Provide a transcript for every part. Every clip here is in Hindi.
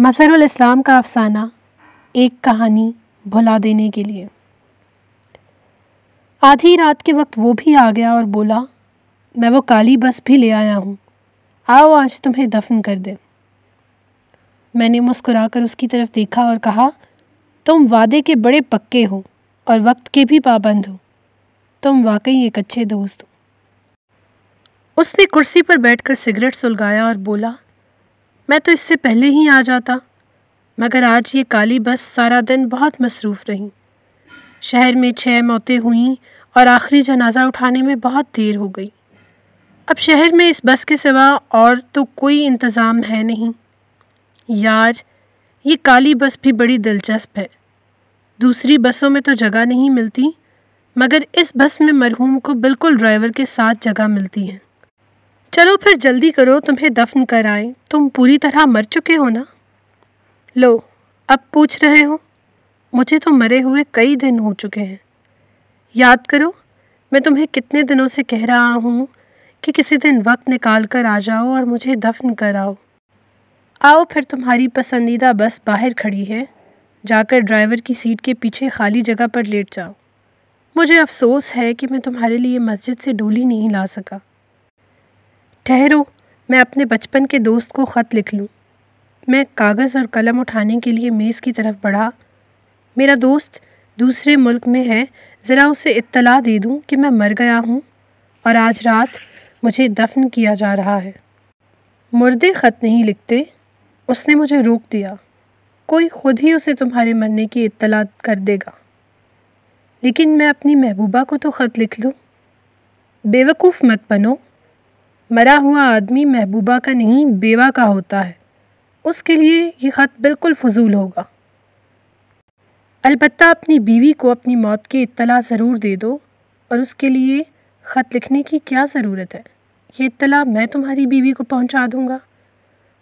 मसरुल इस्लाम का अफसाना एक कहानी भुला देने के लिए आधी रात के वक्त वो भी आ गया और बोला मैं वो काली बस भी ले आया हूँ आओ आज तुम्हें दफन कर दे मैंने मुस्कुराकर उसकी तरफ देखा और कहा तुम वादे के बड़े पक्के हो और वक्त के भी पाबंद हो तुम वाकई एक अच्छे दोस्त हो उसने कुर्सी पर बैठकर सिगरेट सुलगाया और बोला मैं तो इससे पहले ही आ जाता मगर आज ये काली बस सारा दिन बहुत मसरूफ़ रही शहर में छः मौतें हुईं और आखिरी जनाजा उठाने में बहुत देर हो गई अब शहर में इस बस के सिवा और तो कोई इंतज़ाम है नहीं यार ये काली बस भी बड़ी दिलचस्प है दूसरी बसों में तो जगह नहीं मिलती मगर इस बस में मरहूम को बिल्कुल ड्राइवर के साथ जगह मिलती है चलो फिर जल्दी करो तुम्हें दफन कर आए तुम पूरी तरह मर चुके हो ना लो अब पूछ रहे हो मुझे तो मरे हुए कई दिन हो चुके हैं याद करो मैं तुम्हें कितने दिनों से कह रहा हूँ कि किसी दिन वक्त निकाल कर आ जाओ और मुझे दफन कराओ आओ फिर तुम्हारी पसंदीदा बस बाहर खड़ी है जाकर ड्राइवर की सीट के पीछे खाली जगह पर लेट जाओ मुझे अफसोस है कि मैं तुम्हारे लिए मस्जिद से डोली नहीं ला सका ठहरो मैं अपने बचपन के दोस्त को ख़त लिख लूँ मैं कागज़ और कलम उठाने के लिए मेज़ की तरफ बढ़ा मेरा दोस्त दूसरे मुल्क में है ज़रा उसे इत्तला दे दूँ कि मैं मर गया हूँ और आज रात मुझे दफन किया जा रहा है मुर्दे ख़त नहीं लिखते उसने मुझे रोक दिया कोई ख़ुद ही उसे तुम्हारे मरने की इत्तला कर देगा लेकिन मैं अपनी महबूबा को तो ख़त लिख लूँ बेवकूफ़ मत बनो मरा हुआ आदमी महबूबा का नहीं बेवा का होता है उसके लिए ये ख़त बिल्कुल फजूल होगा अलबत्त अपनी बीवी को अपनी मौत की इतला ज़रूर दे दो और उसके लिए ख़त लिखने की क्या ज़रूरत है ये इतला मैं तुम्हारी बीवी को पहुंचा दूंगा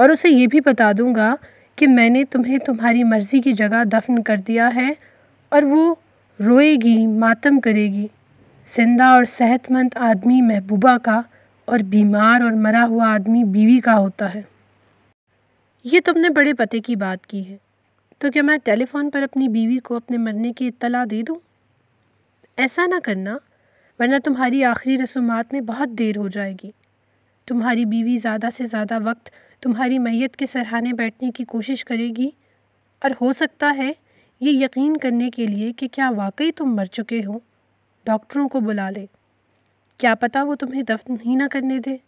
और उसे ये भी बता दूंगा कि मैंने तुम्हें तुम्हारी मर्ज़ी की जगह दफन कर दिया है और वो रोएगी मातम करेगी जिंदा और सेहतमंद आदमी महबूबा का और बीमार और मरा हुआ आदमी बीवी का होता है ये तुमने बड़े पते की बात की है तो क्या मैं टेलीफ़ोन पर अपनी बीवी को अपने मरने की इतला दे दूँ ऐसा ना करना वरना तुम्हारी आखिरी रसूमात में बहुत देर हो जाएगी तुम्हारी बीवी ज़्यादा से ज़्यादा वक्त तुम्हारी मैयत के सरहाने बैठने की कोशिश करेगी और हो सकता है ये यकीन करने के लिए कि क्या वाकई तुम मर चुके हो डॉक्टरों को बुला ले क्या पता वो तुम्हें दफ्न ही ना करने दे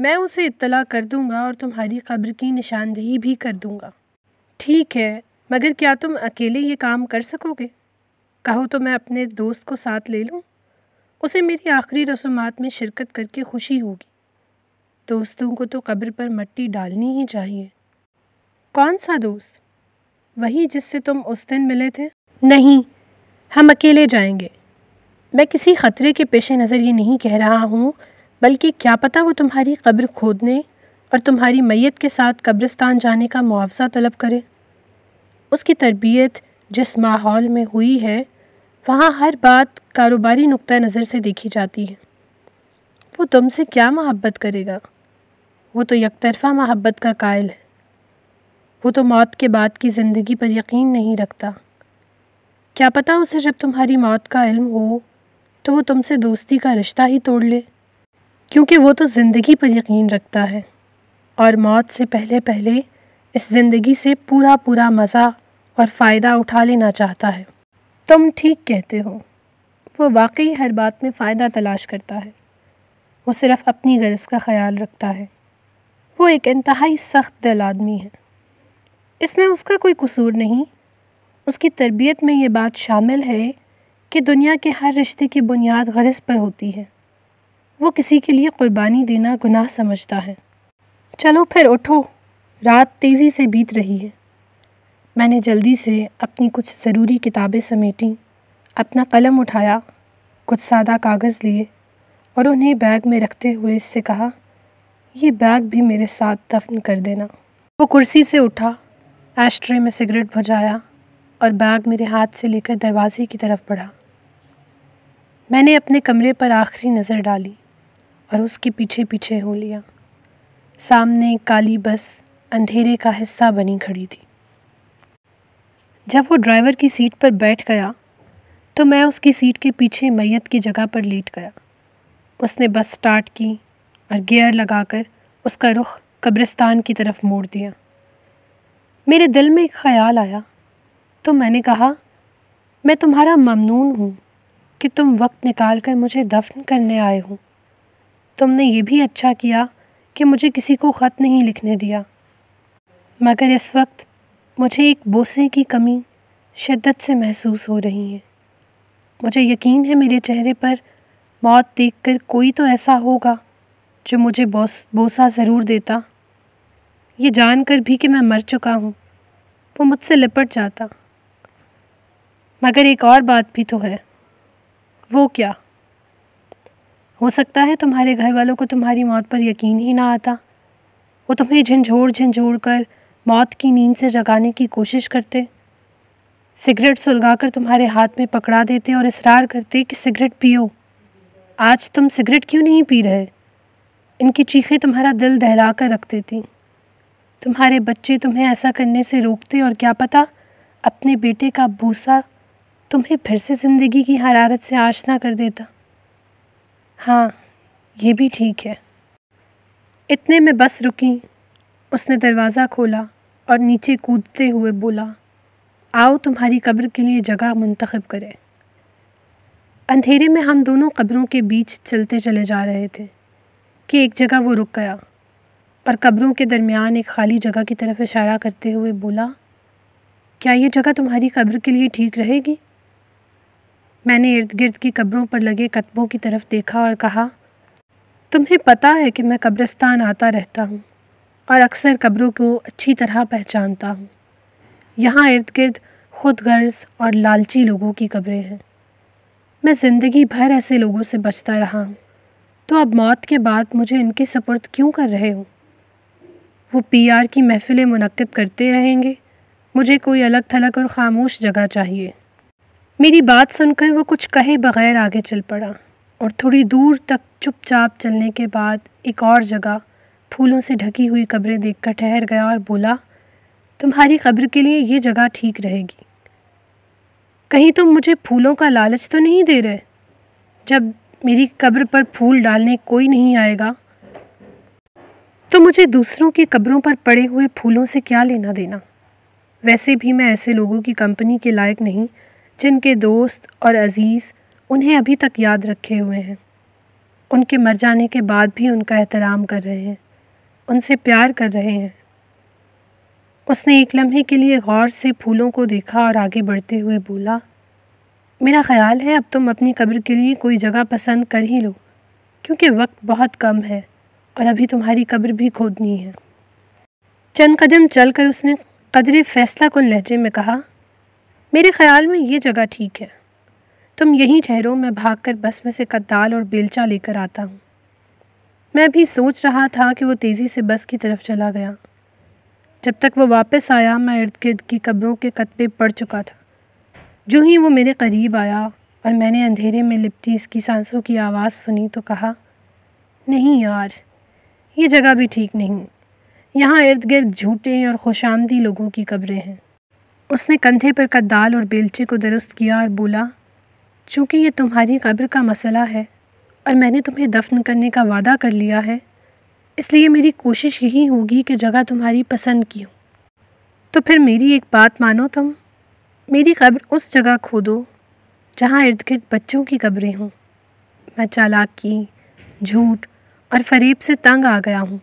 मैं उसे इतला कर दूँगा और तुम्हारी कब्र की निशानदेही भी कर दूँगा ठीक है मगर क्या तुम अकेले ये काम कर सकोगे कहो तो मैं अपने दोस्त को साथ ले लूँ उसे मेरी आखिरी रसूमात में शिरकत करके खुशी होगी दोस्तों को तो कब्र पर मट्टी डालनी ही चाहिए कौन सा दोस्त वही जिससे तुम उस दिन मिले थे नहीं हम अकेले जाएंगे मैं किसी ख़तरे के पेश नज़र ये नहीं कह रहा हूँ बल्कि क्या पता वो तुम्हारी कब्र खोदने और तुम्हारी मैत के साथ कब्रिस्तान जाने का मुआवजा तलब करे उसकी तरबियत जिस माहौल में हुई है वहाँ हर बात कारोबारी नुक़ नज़र से देखी जाती है वो तुमसे क्या महब्बत करेगा वो तो यकतरफा महब्बत का कायल है वो तो मौत के बाद की ज़िंदगी पर यकीन नहीं रखता क्या पता उसे जब तुम्हारी मौत का इल्म हो तो वो तुमसे दोस्ती का रिश्ता ही तोड़ ले क्योंकि वो तो ज़िंदगी पर यकीन रखता है और मौत से पहले पहले इस ज़िंदगी से पूरा पूरा मज़ा और फ़ायदा उठा लेना चाहता है तुम ठीक कहते हो वो वाकई हर बात में फ़ायदा तलाश करता है वो सिर्फ़ अपनी गरज़ का ख्याल रखता है वो एक इंतहाई सख्त दिल आदमी है इसमें उसका कोई कसूर नहीं उसकी तरबियत में ये बात शामिल है कि दुनिया के हर रिश्ते की बुनियाद गरज पर होती है वो किसी के लिए कुर्बानी देना गुनाह समझता है चलो फिर उठो रात तेज़ी से बीत रही है मैंने जल्दी से अपनी कुछ ज़रूरी किताबें समेटी अपना कलम उठाया कुछ सादा कागज़ लिए और उन्हें बैग में रखते हुए इससे कहा ये बैग भी मेरे साथ दफन कर देना वो कुर्सी से उठा एश ट्रे में सिगरेट भुजाया और बैग मेरे हाथ से लेकर दरवाजे की तरफ बढ़ा मैंने अपने कमरे पर आखिरी नज़र डाली और उसके पीछे पीछे हो लिया सामने काली बस अंधेरे का हिस्सा बनी खड़ी थी जब वो ड्राइवर की सीट पर बैठ गया तो मैं उसकी सीट के पीछे मैयत की जगह पर लेट गया उसने बस स्टार्ट की और गियर लगाकर उसका रुख कब्रिस्तान की तरफ मोड़ दिया मेरे दिल में एक ख्याल आया तो मैंने कहा मैं तुम्हारा ममनून हूँ कि तुम वक्त निकाल कर मुझे दफन करने आए हो तुमने ये भी अच्छा किया कि मुझे किसी को ख़त नहीं लिखने दिया मगर इस वक्त मुझे एक बोसे की कमी शिद्दत से महसूस हो रही है मुझे यकीन है मेरे चेहरे पर मौत देखकर कोई तो ऐसा होगा जो मुझे बोस बोसा ज़रूर देता ये जानकर भी कि मैं मर चुका हूँ वो तो मुझसे लिपट जाता मगर एक और बात भी तो है वो क्या हो सकता है तुम्हारे घर वालों को तुम्हारी मौत पर यकीन ही ना आता वो तुम्हें झंझोड़ झंझोड़ कर मौत की नींद से जगाने की कोशिश करते सिगरेट सुलगाकर तुम्हारे हाथ में पकड़ा देते और इसरार करते कि सिगरेट पियो आज तुम सिगरेट क्यों नहीं पी रहे इनकी चीखें तुम्हारा दिल दहला कर रख देती तुम्हारे बच्चे तुम्हें ऐसा करने से रोकते और क्या पता अपने बेटे का भूसा तुम्हें फिर से ज़िंदगी की हरारत से आशना कर देता हाँ ये भी ठीक है इतने में बस रुकी उसने दरवाज़ा खोला और नीचे कूदते हुए बोला आओ तुम्हारी कब्र के लिए जगह मंतखब करें अंधेरे में हम दोनों कब्रों के बीच चलते चले जा रहे थे कि एक जगह वो रुक गया और कब्रों के दरमियान एक खाली जगह की तरफ इशारा करते हुए बोला क्या ये जगह तुम्हारी कब्र के लिए ठीक रहेगी मैंने इर्द गिर्द की कब्रों पर लगे कतबों की तरफ देखा और कहा तुम्हें पता है कि मैं कब्रिस्तान आता रहता हूँ और अक्सर कब्रों को अच्छी तरह पहचानता हूँ यहाँ इर्द गिर्द खुद गर्ज और लालची लोगों की कब्रें हैं मैं ज़िंदगी भर ऐसे लोगों से बचता रहा हूँ तो अब मौत के बाद मुझे इनके सपर्द क्यों कर रहे हो वो पीआर की महफ़िलें मुनद करते रहेंगे मुझे कोई अलग थलग और ख़ामोश जगह चाहिए मेरी बात सुनकर वो कुछ कहे बगैर आगे चल पड़ा और थोड़ी दूर तक चुपचाप चलने के बाद एक और जगह फूलों से ढकी हुई कब्रें देखकर ठहर गया और बोला तुम्हारी कब्र के लिए ये जगह ठीक रहेगी कहीं तुम तो मुझे फूलों का लालच तो नहीं दे रहे जब मेरी कब्र पर फूल डालने कोई नहीं आएगा तो मुझे दूसरों की कब्रों पर पड़े हुए फूलों से क्या लेना देना वैसे भी मैं ऐसे लोगों की कंपनी के लायक नहीं जिनके दोस्त और अज़ीज़ उन्हें अभी तक याद रखे हुए हैं उनके मर जाने के बाद भी उनका एहतराम कर रहे हैं उनसे प्यार कर रहे हैं उसने एक लम्हे के लिए गौर से फूलों को देखा और आगे बढ़ते हुए बोला मेरा ख्याल है अब तुम अपनी कब्र के लिए कोई जगह पसंद कर ही लो क्योंकि वक्त बहुत कम है और अभी तुम्हारी कब्र भी खोदनी है चंद कदम चलकर उसने कदरे फैसला को लहजे में कहा मेरे ख्याल में ये जगह ठीक है तुम यहीं ठहरो मैं भागकर बस में से कद्दाल और बेलचा लेकर आता हूँ मैं भी सोच रहा था कि वो तेज़ी से बस की तरफ चला गया जब तक वो वापस आया मैं इर्द गिर्द की कब्रों के कतबे पड़ चुका था जो ही वो मेरे करीब आया और मैंने अंधेरे में लिपटी इसकी सांसों की आवाज़ सुनी तो कहा नहीं यार ये जगह भी ठीक नहीं यहाँ इर्द गिर्द झूठे और खुशामदी लोगों की कब्रें हैं उसने कंधे पर कद्दाल और बेलचे को दुरुस्त किया और बोला चूँकि ये तुम्हारी कब्र का मसला है और मैंने तुम्हें दफन करने का वादा कर लिया है इसलिए मेरी कोशिश यही होगी कि जगह तुम्हारी पसंद की हो तो फिर मेरी एक बात मानो तुम मेरी कब्र उस जगह खोदो जहाँ इर्द गिर्द बच्चों की कब्रें हों मैं चालाकी झूठ और फरेब से तंग आ गया हूँ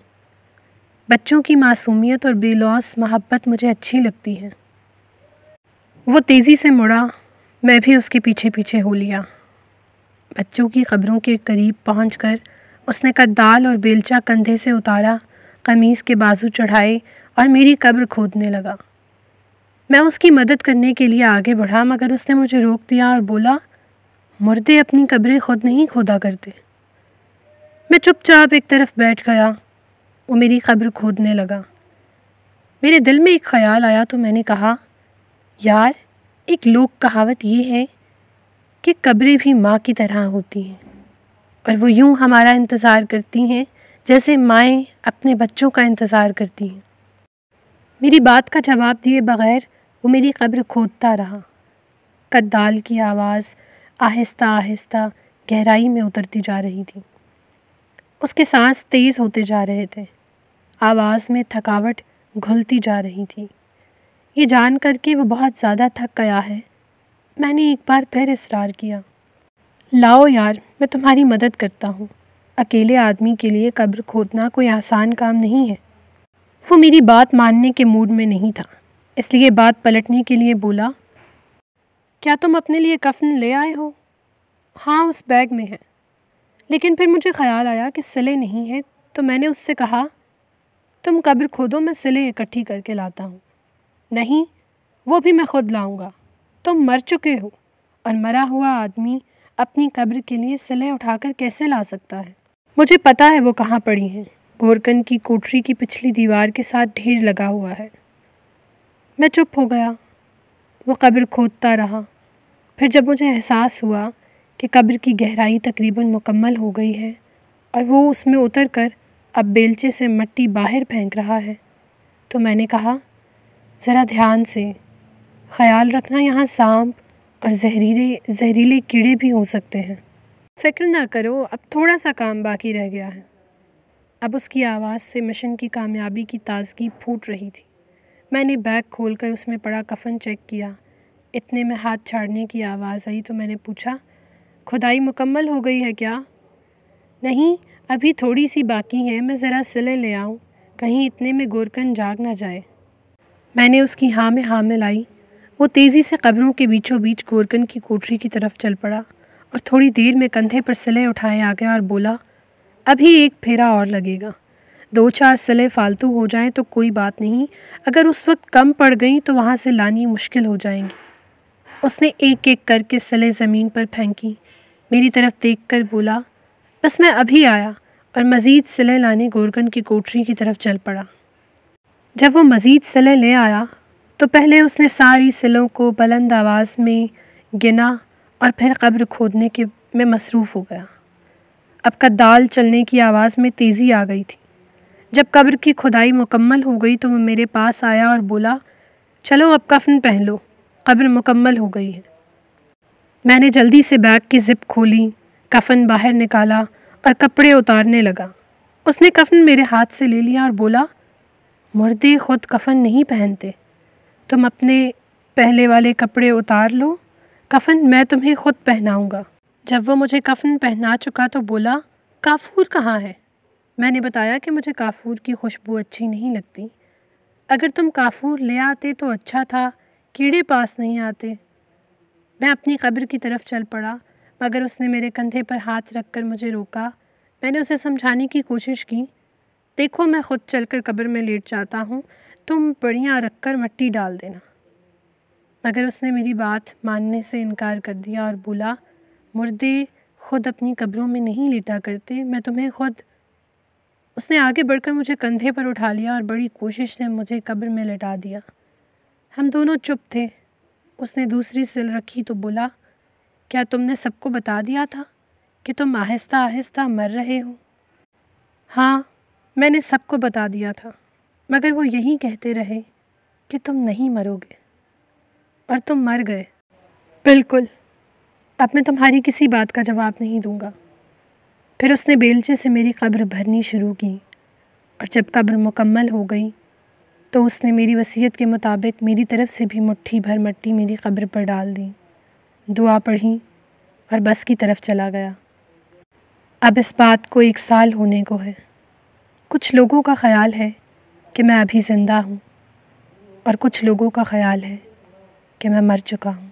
बच्चों की मासूमियत और बेलौस मोहब्बत मुझे अच्छी लगती है वो तेज़ी से मुड़ा मैं भी उसके पीछे पीछे हो लिया बच्चों की खबरों के करीब पहुँच कर उसने दाल और बेलचा कंधे से उतारा कमीज़ के बाजू चढ़ाए और मेरी कब्र खोदने लगा मैं उसकी मदद करने के लिए आगे बढ़ा मगर उसने मुझे रोक दिया और बोला मुर्दे अपनी कब्रें खुद नहीं खोदा करते मैं चुपचाप एक तरफ बैठ गया वो मेरी कब्र खोदने लगा मेरे दिल में एक ख्याल आया तो मैंने कहा यार एक लोक कहावत ये है कि कब्रें भी माँ की तरह होती हैं और वो यूँ हमारा इंतज़ार करती हैं जैसे माएँ अपने बच्चों का इंतज़ार करती हैं मेरी बात का जवाब दिए बग़ैर वो मेरी कब्र खोदता रहा कद्दाल की आवाज़ आहिस्ता आहिस्ता गहराई में उतरती जा रही थी उसके सांस तेज़ होते जा रहे थे आवाज़ में थकावट घुलती जा रही थी ये जान कर कि वो बहुत ज़्यादा थक गया है मैंने एक बार फिर इसरार किया लाओ यार मैं तुम्हारी मदद करता हूँ अकेले आदमी के लिए कब्र खोदना कोई आसान काम नहीं है वो मेरी बात मानने के मूड में नहीं था इसलिए बात पलटने के लिए बोला क्या तुम अपने लिए कफन ले आए हो हाँ उस बैग में है लेकिन फिर मुझे ख्याल आया कि सिले नहीं हैं तो मैंने उससे कहा तुम कब्र खोदो मैं सिले इकट्ठी करके लाता हूँ नहीं वो भी मैं खुद लाऊंगा तुम मर चुके हो और मरा हुआ आदमी अपनी कब्र के लिए सिले उठाकर कैसे ला सकता है मुझे पता है वो कहाँ पड़ी हैं गोरकन की कोठरी की पिछली दीवार के साथ ढेर लगा हुआ है मैं चुप हो गया वो कब्र खोदता रहा फिर जब मुझे एहसास हुआ कि कब्र की गहराई तकरीबन मुकम्मल हो गई है और वो उसमें उतर कर अब बेलचे से मट्टी बाहर फेंक रहा है तो मैंने कहा ज़रा ध्यान से ख्याल रखना यहाँ सांप और जहरीले जहरीले कीड़े भी हो सकते हैं फ़िक्र ना करो अब थोड़ा सा काम बाकी रह गया है अब उसकी आवाज़ से मिशन की कामयाबी की ताजगी फूट रही थी मैंने बैग खोलकर उसमें पड़ा कफन चेक किया इतने में हाथ छाड़ने की आवाज़ आई तो मैंने पूछा खुदाई मुकम्मल हो गई है क्या नहीं अभी थोड़ी सी बाकी है मैं ज़रा सिले ले आऊँ कहीं इतने में गोरकन जाग ना जाए मैंने उसकी हाँ में हाँ मिलाई वो तेज़ी से कब्रों के बीचों बीच गोरकन की कोठरी की तरफ चल पड़ा और थोड़ी देर में कंधे पर सिले उठाए आ गया और बोला अभी एक फेरा और लगेगा दो चार सिले फालतू हो जाएं तो कोई बात नहीं अगर उस वक्त कम पड़ गई तो वहाँ से लानी मुश्किल हो जाएंगी उसने एक एक करके सिले ज़मीन पर फेंकी मेरी तरफ देख कर बोला बस मैं अभी आया और मज़ीद सिले लाने गोरकन की कोठरी की तरफ चल पड़ा जब वो मज़ीद सिले ले आया तो पहले उसने सारी सिलों को बुलंद आवाज़ में गिना और फिर कब्र खोदने के में मसरूफ़ हो गया अब दाल चलने की आवाज़ में तेज़ी आ गई थी जब कब्र की खुदाई मुकम्मल हो गई तो वो मेरे पास आया और बोला चलो अब कफन पहन लो कब्र मुकम्मल हो गई है मैंने जल्दी से बैग की ज़िप खोली कफन बाहर निकाला और कपड़े उतारने लगा उसने कफन मेरे हाथ से ले लिया और बोला मुर्दे खुद कफन नहीं पहनते तुम अपने पहले वाले कपड़े उतार लो कफन मैं तुम्हें खुद पहनाऊँगा जब वो मुझे कफन पहना चुका तो बोला काफूर कहाँ है मैंने बताया कि मुझे काफूर की खुशबू अच्छी नहीं लगती अगर तुम काफूर ले आते तो अच्छा था कीड़े पास नहीं आते मैं अपनी कब्र की तरफ चल पड़ा मगर उसने मेरे कंधे पर हाथ रखकर मुझे रोका मैंने उसे समझाने की कोशिश की देखो मैं खुद चलकर कब्र में लेट जाता हूँ तुम बढ़िया रख कर मट्टी डाल देना मगर उसने मेरी बात मानने से इनकार कर दिया और बोला मुर्दे खुद अपनी कब्रों में नहीं लेटा करते मैं तुम्हें खुद उसने आगे बढ़कर मुझे कंधे पर उठा लिया और बड़ी कोशिश से मुझे कब्र में लेटा दिया हम दोनों चुप थे उसने दूसरी सिल रखी तो बोला क्या तुमने सबको बता दिया था कि तुम आहिस्ता आहिस्ता मर रहे हो हाँ मैंने सबको बता दिया था मगर वो यही कहते रहे कि तुम नहीं मरोगे और तुम मर गए बिल्कुल अब मैं तुम्हारी किसी बात का जवाब नहीं दूंगा फिर उसने बेलचे से मेरी कब्र भरनी शुरू की और जब कब्र मुकम्मल हो गई तो उसने मेरी वसीयत के मुताबिक मेरी तरफ से भी मुट्ठी भर मट्टी मेरी कब्र पर डाल दी दुआ पढ़ी और बस की तरफ चला गया अब इस बात को एक साल होने को है कुछ लोगों का ख़्याल है कि मैं अभी ज़िंदा हूँ और कुछ लोगों का ख़्याल है कि मैं मर चुका हूँ